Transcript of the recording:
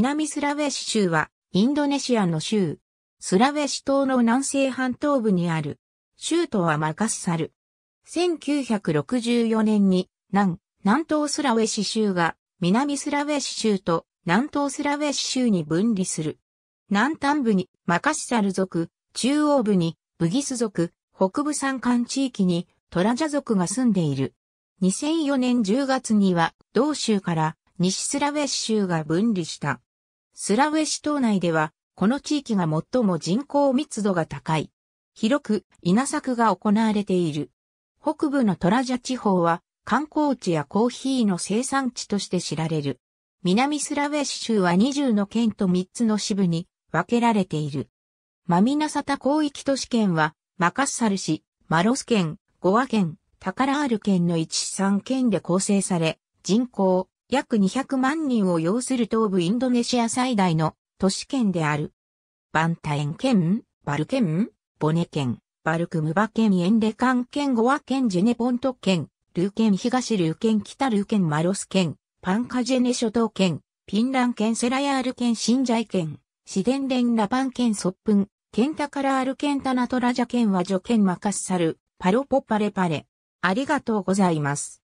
南スラウェシ州は、インドネシアの州。スラウェシ島の南西半島部にある。州都はマカッサル。1964年に、南、南東スラウェシ州が、南スラウェシ州と南東スラウェシ州に分離する。南端部にマカッサル族、中央部にブギス族、北部山間地域にトラジャ族が住んでいる。2004年10月には同州から西スラウェシ州が分離した。スラウェシ島内では、この地域が最も人口密度が高い。広く稲作が行われている。北部のトラジャ地方は観光地やコーヒーの生産地として知られる。南スラウェシ州は20の県と3つの支部に分けられている。マミナサタ広域都市圏はマカッサル市、マロス県、ゴア県、タカラール県の1 3県で構成され、人口約200万人を要する東部インドネシア最大の都市圏である。バンタエン県、バル県、ボネ県、バルクムバ県、エンレカン県、ゴア県、ジェネポント県、ルー県、東ルー県、北ルー県、マロス県、パンカジェネ諸島県、ピンラン県、セラヤール県、シンジャイ県、シデンレンラパン県、ソップン、ケンタカラール県、タナトラジャ県、ワジョ県、マカッサル、パロポパレパレ。ありがとうございます。